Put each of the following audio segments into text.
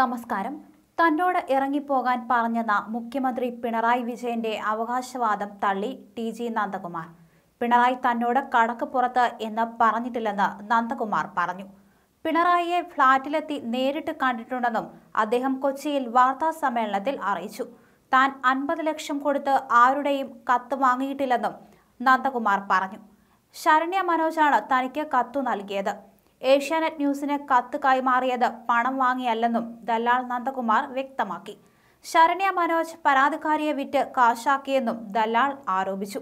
നമസ്കാരം തന്നോട് ഇറങ്ങിപ്പോകാൻ പറഞ്ഞെന്ന മുഖ്യമന്ത്രി പിണറായി വിജയന്റെ അവകാശവാദം തള്ളി ടി ജി നന്ദകുമാർ പിണറായി തന്നോട് കടക്ക് പുറത്ത് എന്ന് പറഞ്ഞിട്ടില്ലെന്ന് നന്ദകുമാർ പറഞ്ഞു പിണറായിയെ ഫ്ളാറ്റിലെത്തി നേരിട്ട് കണ്ടിട്ടുണ്ടെന്നും അദ്ദേഹം കൊച്ചിയിൽ വാർത്താ സമ്മേളനത്തിൽ അറിയിച്ചു താൻ അൻപത് ലക്ഷം കൊടുത്ത് ആരുടെയും കത്ത് വാങ്ങിയിട്ടില്ലെന്നും നന്ദകുമാർ പറഞ്ഞു ശരണ്യ മനോജാണ് തനിക്ക് കത്തു നൽകിയത് ഏഷ്യാനെറ്റ് ന്യൂസിന് കത്ത് കൈമാറിയത് പണം വാങ്ങിയല്ലെന്നും ദല്ലാൾ നന്ദകുമാർ വ്യക്തമാക്കി ശരണ്യ മനോജ് പരാതിക്കാരിയെ വിറ്റ് കാശാക്കിയെന്നും ദല്ലാൾ ആരോപിച്ചു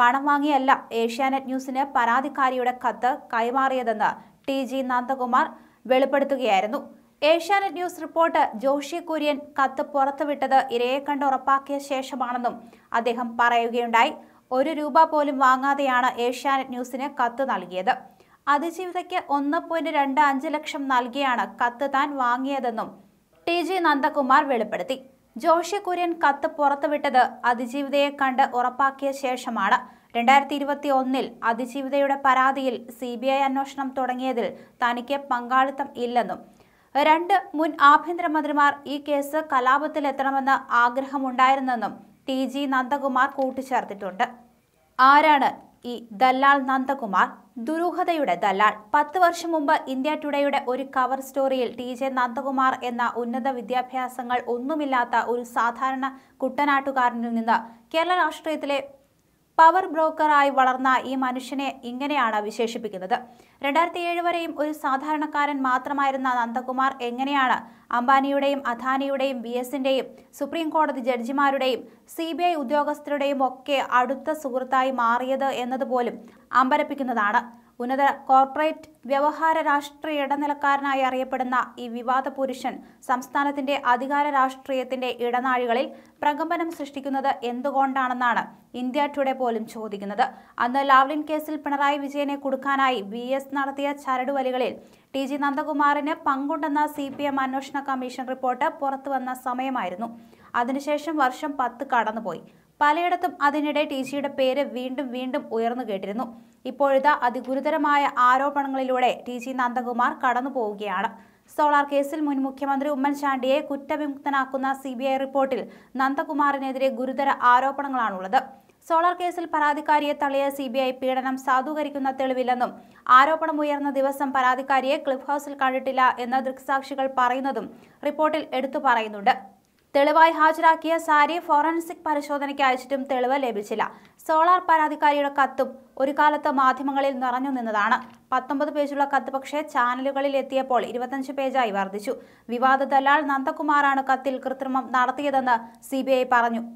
പണം വാങ്ങിയല്ല ഏഷ്യാനെറ്റ് ന്യൂസിന് പരാതിക്കാരിയുടെ കത്ത് കൈമാറിയതെന്ന് ടി ജി നന്ദകുമാർ വെളിപ്പെടുത്തുകയായിരുന്നു Asianet news report Joshi Kurian കത്ത് പുറത്തുവിട്ടത് ഇരയെ കണ്ട് ഉറപ്പാക്കിയ ശേഷമാണെന്നും അദ്ദേഹം പറയുകയുണ്ടായി ഒരു രൂപ പോലും വാങ്ങാതെയാണ് ഏഷ്യാനെറ്റ് ന്യൂസിന് കത്ത് നൽകിയത് അതിജീവിതയ്ക്ക് ഒന്ന് പോയിന്റ് രണ്ട് അഞ്ച് ലക്ഷം നൽകിയാണ് കത്ത് താൻ വാങ്ങിയതെന്നും ടി ജി നന്ദകുമാർ വെളിപ്പെടുത്തി ജോഷി കുര്യൻ കത്ത് പുറത്തുവിട്ടത് അതിജീവിതയെ കണ്ട് ഉറപ്പാക്കിയ ശേഷമാണ് രണ്ടായിരത്തി ഇരുപത്തി ഒന്നിൽ അതിജീവിതയുടെ പരാതിയിൽ സി ബി ഐ അന്വേഷണം തുടങ്ങിയതിൽ തനിക്ക് പങ്കാളിത്തം ഇല്ലെന്നും രണ്ട് മുൻ ആഭ്യന്തരമന്ത്രിമാർ ഈ കേസ് കലാപത്തിലെത്തണമെന്ന് ആഗ്രഹമുണ്ടായിരുന്നെന്നും ടി ജി നന്ദകുമാർ കൂട്ടിച്ചേർത്തിട്ടുണ്ട് ആരാണ് ഈ ദല്ലാൽ നന്ദകുമാർ ദുരൂഹതയുടെ ദല്ലാൽ പത്ത് വർഷം മുമ്പ് ഇന്ത്യ ടുഡേയുടെ ഒരു കവർ സ്റ്റോറിയിൽ ടി ജെ നന്ദകുമാർ എന്ന ഉന്നത വിദ്യാഭ്യാസങ്ങൾ ഒന്നുമില്ലാത്ത ഒരു സാധാരണ കുട്ടനാട്ടുകാരനിൽ നിന്ന് കേരള രാഷ്ട്രീയത്തിലെ പവർ ബ്രോക്കറായി വളർന്ന ഈ മനുഷ്യനെ ഇങ്ങനെയാണ് വിശേഷിപ്പിക്കുന്നത് രണ്ടായിരത്തി ഏഴ് വരെയും ഒരു സാധാരണക്കാരൻ മാത്രമായിരുന്ന നന്ദകുമാർ എങ്ങനെയാണ് അംബാനിയുടെയും അധാനിയുടെയും ബി എസിൻ്റെയും സുപ്രീം കോടതി ജഡ്ജിമാരുടെയും സി ബി ഐ ഉദ്യോഗസ്ഥരുടെയും ഒക്കെ അടുത്ത സുഹൃത്തായി മാറിയത് എന്നതുപോലും അമ്പരപ്പിക്കുന്നതാണ് ഉന്നത കോർപ്പറേറ്റ് വ്യവഹാര രാഷ്ട്രീയ ഇടനിലക്കാരനായി അറിയപ്പെടുന്ന ഈ വിവാദ പുരുഷൻ സംസ്ഥാനത്തിന്റെ അധികാര രാഷ്ട്രീയത്തിന്റെ ഇടനാഴികളിൽ പ്രകമ്പനം സൃഷ്ടിക്കുന്നത് എന്തുകൊണ്ടാണെന്നാണ് ഇന്ത്യ ടുഡേ പോലും ചോദിക്കുന്നത് അന്ന് ലാവ്ലിൻ കേസിൽ പിണറായി വിജയനെ കൊടുക്കാനായി വി എസ് നടത്തിയ ചരടുവലികളിൽ ടി ജി നന്ദകുമാറിന് പങ്കുണ്ടെന്ന സി പി എം അന്വേഷണ കമ്മീഷൻ റിപ്പോർട്ട് പുറത്തുവന്ന സമയമായിരുന്നു അതിനുശേഷം വർഷം പത്ത് കടന്നുപോയി പലയിടത്തും അതിനിടെ ടീച്ചിയുടെ പേര് വീണ്ടും വീണ്ടും ഉയർന്നു കേട്ടിരുന്നു ഇപ്പോഴത്തെ അതിഗുരുതരമായ ആരോപണങ്ങളിലൂടെ ടീച്ചി നന്ദകുമാർ കടന്നു പോവുകയാണ് സോളാർ കേസിൽ മുൻ മുഖ്യമന്ത്രി ഉമ്മൻചാണ്ടിയെ കുറ്റവിമുക്തനാക്കുന്ന സി റിപ്പോർട്ടിൽ നന്ദകുമാറിനെതിരെ ഗുരുതര ആരോപണങ്ങളാണുള്ളത് സോളാർ കേസിൽ പരാതിക്കാരിയെ തള്ളിയ സി ബി ഐ പീഡനം സാധൂകരിക്കുന്ന തെളിവില്ലെന്നും ആരോപണം ഉയർന്ന ദിവസം പരാതിക്കാരിയെ ക്ലിഫ് ഹൗസിൽ കണ്ടിട്ടില്ല എന്ന് ദൃക്സാക്ഷികൾ പറയുന്നതും റിപ്പോർട്ടിൽ എടുത്തു പറയുന്നുണ്ട് തെളിവായി ഹാജരാക്കിയ സാരി ഫോറൻസിക് പരിശോധനയ്ക്ക് അയച്ചിട്ടും തെളിവ് ലഭിച്ചില്ല സോളാർ പരാതിക്കാരിയുടെ കത്തും ഒരു കാലത്ത് മാധ്യമങ്ങളിൽ നിറഞ്ഞു നിന്നതാണ് പത്തൊമ്പത് പേജുള്ള കത്ത് പക്ഷേ ചാനലുകളിൽ എത്തിയപ്പോൾ ഇരുപത്തഞ്ച് പേജായി വർദ്ധിച്ചു വിവാദ ദലാൽ നന്ദകുമാറാണ് കത്തിൽ കൃത്രിമം നടത്തിയതെന്ന് സി പറഞ്ഞു